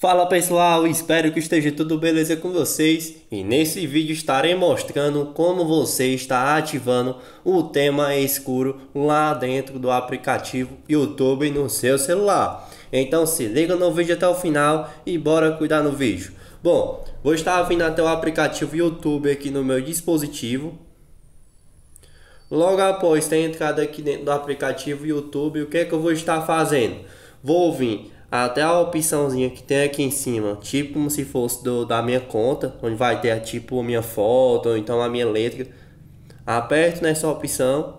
Fala pessoal, espero que esteja tudo beleza com vocês e nesse vídeo estarei mostrando como você está ativando o tema escuro lá dentro do aplicativo YouTube no seu celular. Então se liga no vídeo até o final e bora cuidar no vídeo. Bom, vou estar vindo até o aplicativo YouTube aqui no meu dispositivo. Logo após ter entrado aqui dentro do aplicativo YouTube, o que é que eu vou estar fazendo? Vou vir até a opçãozinha que tem aqui em cima, tipo como se fosse do, da minha conta, onde vai ter tipo a minha foto ou então a minha letra. Aperto nessa opção.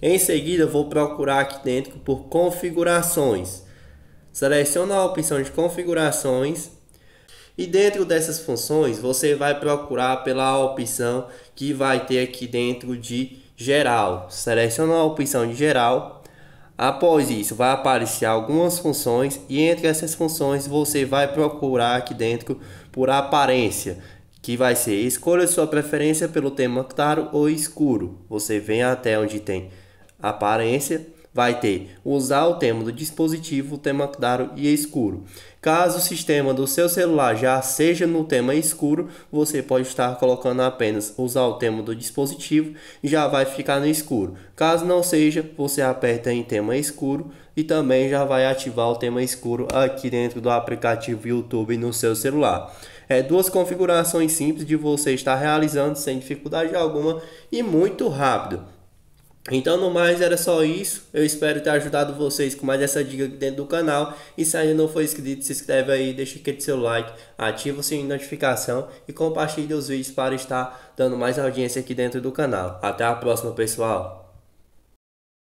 Em seguida, vou procurar aqui dentro por configurações. Seleciona a opção de configurações e dentro dessas funções, você vai procurar pela opção que vai ter aqui dentro de geral. Seleciona a opção de geral Após isso, vai aparecer algumas funções e entre essas funções você vai procurar aqui dentro por aparência, que vai ser escolha sua preferência pelo tema claro ou escuro. Você vem até onde tem aparência vai ter usar o tema do dispositivo, o tema claro e escuro. Caso o sistema do seu celular já seja no tema escuro, você pode estar colocando apenas usar o tema do dispositivo, e já vai ficar no escuro. Caso não seja, você aperta em tema escuro e também já vai ativar o tema escuro aqui dentro do aplicativo YouTube no seu celular. É duas configurações simples de você estar realizando sem dificuldade alguma e muito rápido. Então, no mais, era só isso. Eu espero ter ajudado vocês com mais essa dica aqui dentro do canal. E se ainda não for inscrito, se inscreve aí, deixa aquele seu like, ativa o sininho de notificação e compartilha os vídeos para estar dando mais audiência aqui dentro do canal. Até a próxima, pessoal!